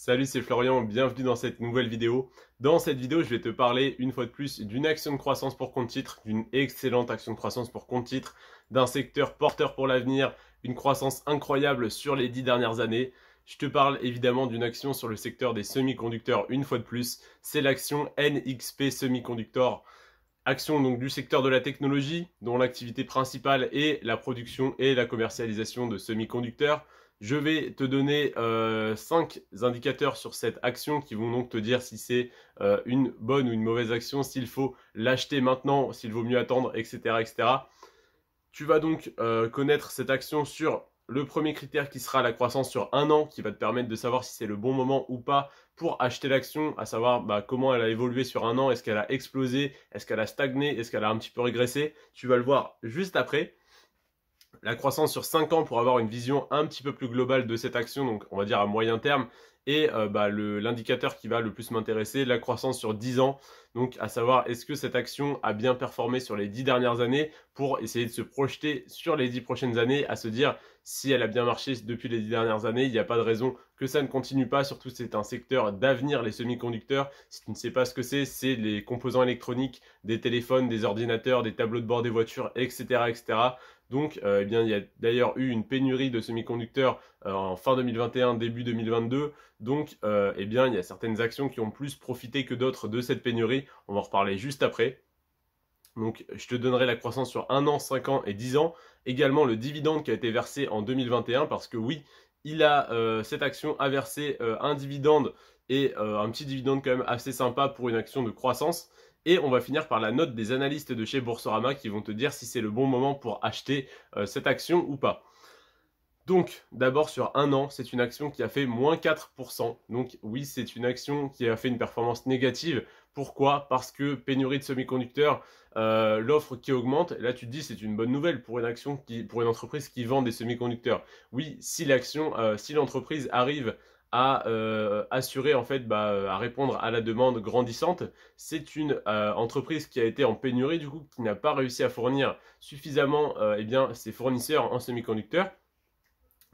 Salut, c'est Florian, bienvenue dans cette nouvelle vidéo. Dans cette vidéo, je vais te parler une fois de plus d'une action de croissance pour compte titre, d'une excellente action de croissance pour compte titre, d'un secteur porteur pour l'avenir, une croissance incroyable sur les dix dernières années. Je te parle évidemment d'une action sur le secteur des semi-conducteurs une fois de plus, c'est l'action NXP Semiconductor. Action donc du secteur de la technologie, dont l'activité principale est la production et la commercialisation de semi-conducteurs. Je vais te donner 5 euh, indicateurs sur cette action qui vont donc te dire si c'est euh, une bonne ou une mauvaise action, s'il faut l'acheter maintenant, s'il vaut mieux attendre, etc. etc. Tu vas donc euh, connaître cette action sur le premier critère qui sera la croissance sur un an, qui va te permettre de savoir si c'est le bon moment ou pas pour acheter l'action, à savoir bah, comment elle a évolué sur un an, est-ce qu'elle a explosé, est-ce qu'elle a stagné, est-ce qu'elle a un petit peu régressé. Tu vas le voir juste après la croissance sur 5 ans pour avoir une vision un petit peu plus globale de cette action, donc on va dire à moyen terme, et euh, bah, l'indicateur qui va le plus m'intéresser, la croissance sur 10 ans, donc à savoir est-ce que cette action a bien performé sur les 10 dernières années pour essayer de se projeter sur les 10 prochaines années, à se dire si elle a bien marché depuis les 10 dernières années, il n'y a pas de raison que ça ne continue pas, surtout c'est un secteur d'avenir, les semi-conducteurs, si tu ne sais pas ce que c'est, c'est les composants électroniques des téléphones, des ordinateurs, des tableaux de bord des voitures, etc. etc. Donc, euh, eh bien, il y a d'ailleurs eu une pénurie de semi-conducteurs euh, en fin 2021, début 2022. Donc, euh, eh bien, il y a certaines actions qui ont plus profité que d'autres de cette pénurie. On va en reparler juste après. Donc, je te donnerai la croissance sur 1 an, 5 ans et 10 ans. Également, le dividende qui a été versé en 2021, parce que oui, il a, cette action a versé un dividende et un petit dividende quand même assez sympa pour une action de croissance. Et on va finir par la note des analystes de chez Boursorama qui vont te dire si c'est le bon moment pour acheter euh, cette action ou pas. Donc, d'abord sur un an, c'est une action qui a fait moins 4%. Donc oui, c'est une action qui a fait une performance négative. Pourquoi Parce que pénurie de semi-conducteurs, euh, l'offre qui augmente. Là, tu te dis c'est une bonne nouvelle pour une action qui, pour une entreprise qui vend des semi-conducteurs. Oui, si l'action, euh, si l'entreprise arrive à euh, assurer en fait bah, euh, à répondre à la demande grandissante. C'est une euh, entreprise qui a été en pénurie du coup, qui n'a pas réussi à fournir suffisamment eh bien, ses fournisseurs en semi-conducteurs.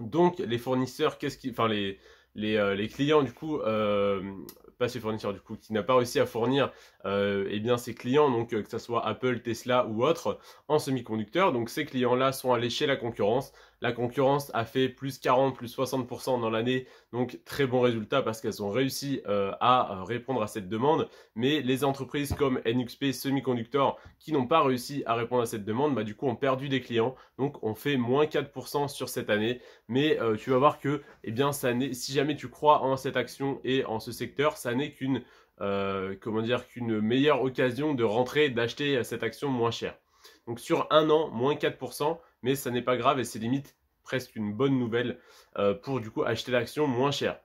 Donc les fournisseurs, qu'est-ce qui, enfin les, clients du coup, pas ses fournisseurs du coup, qui n'a pas réussi à fournir eh bien ses clients, donc que ce soit Apple, Tesla ou autre, en semi-conducteurs. Donc ces clients-là sont allés chez la concurrence la concurrence a fait plus 40, plus 60% dans l'année, donc très bon résultat parce qu'elles ont réussi euh, à euh, répondre à cette demande. Mais les entreprises comme NXP Semiconductor qui n'ont pas réussi à répondre à cette demande, bah, du coup ont perdu des clients, donc on fait moins 4% sur cette année. Mais euh, tu vas voir que eh bien, si jamais tu crois en cette action et en ce secteur, ça n'est qu'une comment qu'une meilleure occasion de rentrer, d'acheter cette action moins chère. Donc sur un an, moins 4%, mais ça n'est pas grave et c'est limite presque une bonne nouvelle euh, pour du coup acheter l'action moins cher.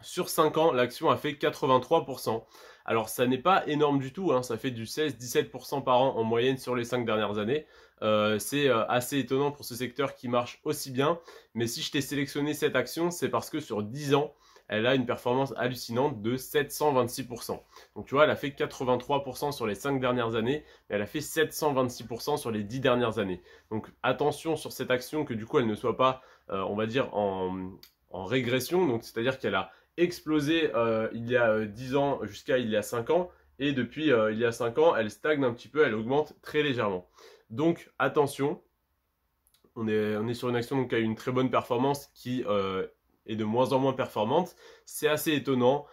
Sur 5 ans, l'action a fait 83%. Alors ça n'est pas énorme du tout, hein, ça fait du 16-17% par an en moyenne sur les 5 dernières années. Euh, c'est euh, assez étonnant pour ce secteur qui marche aussi bien. Mais si je t'ai sélectionné cette action, c'est parce que sur 10 ans, elle a une performance hallucinante de 726%. Donc tu vois, elle a fait 83% sur les 5 dernières années, mais elle a fait 726% sur les 10 dernières années. Donc attention sur cette action que du coup elle ne soit pas, euh, on va dire, en, régression. Donc c'est-à-dire qu'elle a explosé euh, il y a 10 euh, ans jusqu'à il y a 5 ans, et depuis il y a 5 ans, elle stagne un petit peu, elle augmente très légèrement. Donc attention, on est, on est, sur une action qui a une très bonne performance qui et de moins en moins performante. C'est assez étonnant.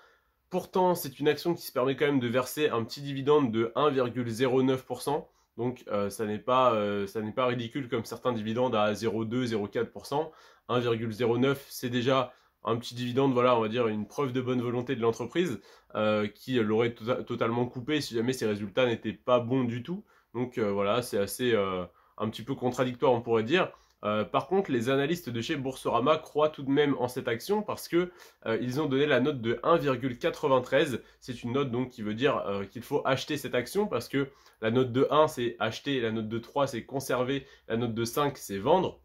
Pourtant, c'est une action qui se permet quand même de verser un petit dividende de 1,09%. Donc euh, ça n'est pas, euh, pas, ridicule comme certains dividendes à 0,2, 0,4%. 1,09 c'est déjà un petit dividende, voilà, on va dire une preuve de bonne volonté de l'entreprise euh, qui l'aurait tota-, totalement coupé si jamais ses résultats n'étaient pas bons du tout. Donc euh, voilà, c'est assez un petit peu contradictoire on pourrait dire. Euh, par contre, les analystes de chez Boursorama croient tout de même en cette action parce que euh, ils ont donné la note de 1,93. C'est une note donc qui veut dire euh, qu'il faut acheter cette action parce que la note de 1 c'est acheter, la note de 3 c'est conserver, la note de 5 c'est vendre.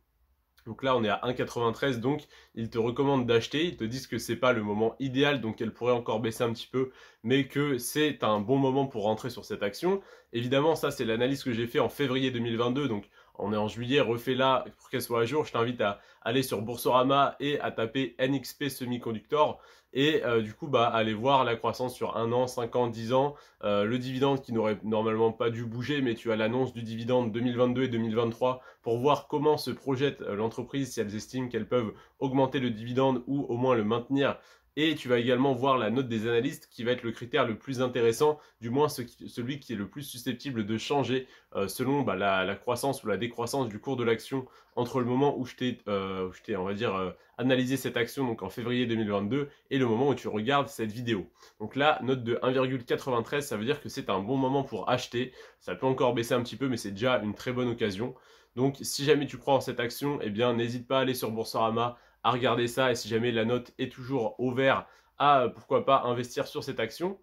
Donc là, on est à 1,93, donc ils te recommandent d'acheter. Ils te disent que c'est pas le moment idéal, donc elle pourrait encore baisser un petit peu, mais que c'est un bon moment pour rentrer sur cette action. Évidemment, ça c'est l'analyse que j'ai fait en février 2022, donc on est en juillet, refais là pour qu'elle soit à jour. Je t'invite à aller sur Boursorama et à taper NXP Semiconductor et euh, du coup bah aller voir la croissance sur un an, 5 ans, 10 ans, euh, le dividende qui n'aurait normalement pas dû bouger mais tu as l'annonce du dividende 2022 et 2023 pour voir comment se projette euh, l'entreprise si elles estiment qu'elles peuvent augmenter le dividende ou au moins le maintenir et tu vas également voir la note des analystes qui va être le critère le plus intéressant, du moins celui qui est le plus susceptible de changer euh, selon bah, la, croissance ou la décroissance du cours de l'action entre le moment où je t'ai, euh, on va dire, euh, analysé cette action, donc en février 2022, et le moment où tu regardes cette vidéo. Donc là, note de 1,93, ça veut dire que c'est un bon moment pour acheter. Ça peut encore baisser un petit peu, mais c'est déjà une très bonne occasion. Donc si jamais tu crois en cette action, eh bien n'hésite pas à aller sur Boursorama à regarder ça et si jamais la note est toujours au vert, à euh, pourquoi pas investir sur cette action.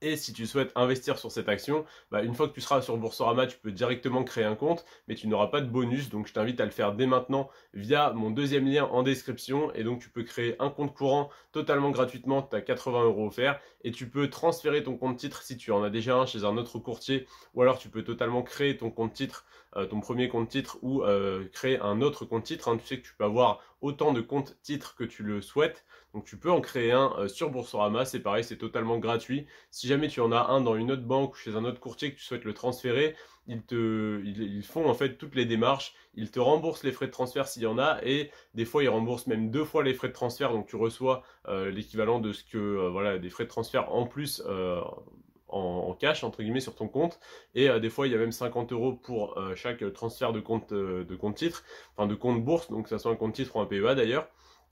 Et si tu souhaites investir sur cette action, bah, une fois que tu seras sur Boursorama, tu peux directement créer un compte, mais tu n'auras pas de bonus. Donc, je t'invite à le faire dès maintenant via mon deuxième lien en description. Et donc, tu peux créer un compte courant totalement gratuitement. Tu as 80 euros offerts et tu peux transférer ton compte titre si tu en as déjà un chez un autre courtier ou alors tu peux totalement créer ton compte titre euh, ton premier compte titre ou euh, créer un autre compte titre. Hein. Tu sais que tu peux avoir autant de comptes titres que tu le souhaites. Donc tu peux en créer un euh, sur Boursorama, c'est pareil, c'est totalement gratuit. Si jamais tu en as un dans une autre banque ou chez un autre courtier que tu souhaites le transférer, ils, font en fait toutes les démarches, ils te remboursent les frais de transfert s'il y en a, et des fois ils remboursent même deux fois les frais de transfert, donc tu reçois l'équivalent de ce que voilà des frais de transfert en plus en, cash, entre guillemets, sur ton compte. Et euh, des fois, il y a même 50 euros pour euh, chaque transfert de compte, euh, de compte titre, enfin de compte bourse, donc ça ce soit un compte titre ou un PEA d'ailleurs.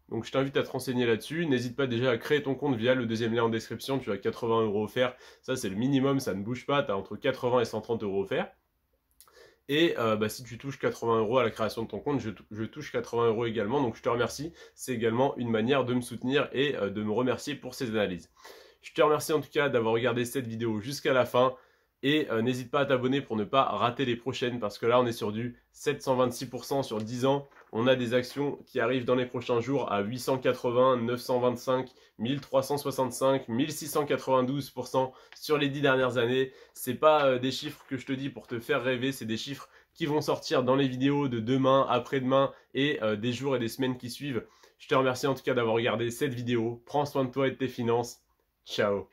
Donc je t'invite à te renseigner là-dessus. N'hésite pas déjà à créer ton compte via le deuxième lien en description. Tu as 80 euros offerts. Ça, c'est le minimum, ça ne bouge pas. Tu as entre 80 et 130 euros offerts. Et bah, si tu touches 80 euros à la création de ton compte, je, touche 80 euros également. Donc je te remercie. C'est également une manière de me soutenir et de me remercier pour ces analyses. Je te remercie en tout cas d'avoir regardé cette vidéo jusqu'à la fin. Et euh, n'hésite pas à t'abonner pour ne pas rater les prochaines parce que là on est sur du 726% sur 10 ans. On a des actions qui arrivent dans les prochains jours à 880, 925, 1365, 1692% sur les 10 dernières années. Ce n'est pas euh, des chiffres que je te dis pour te faire rêver, c'est des chiffres qui vont sortir dans les vidéos de demain, après-demain et euh, des jours et des semaines qui suivent. Je te remercie en tout cas d'avoir regardé cette vidéo. Prends soin de toi et de tes finances. So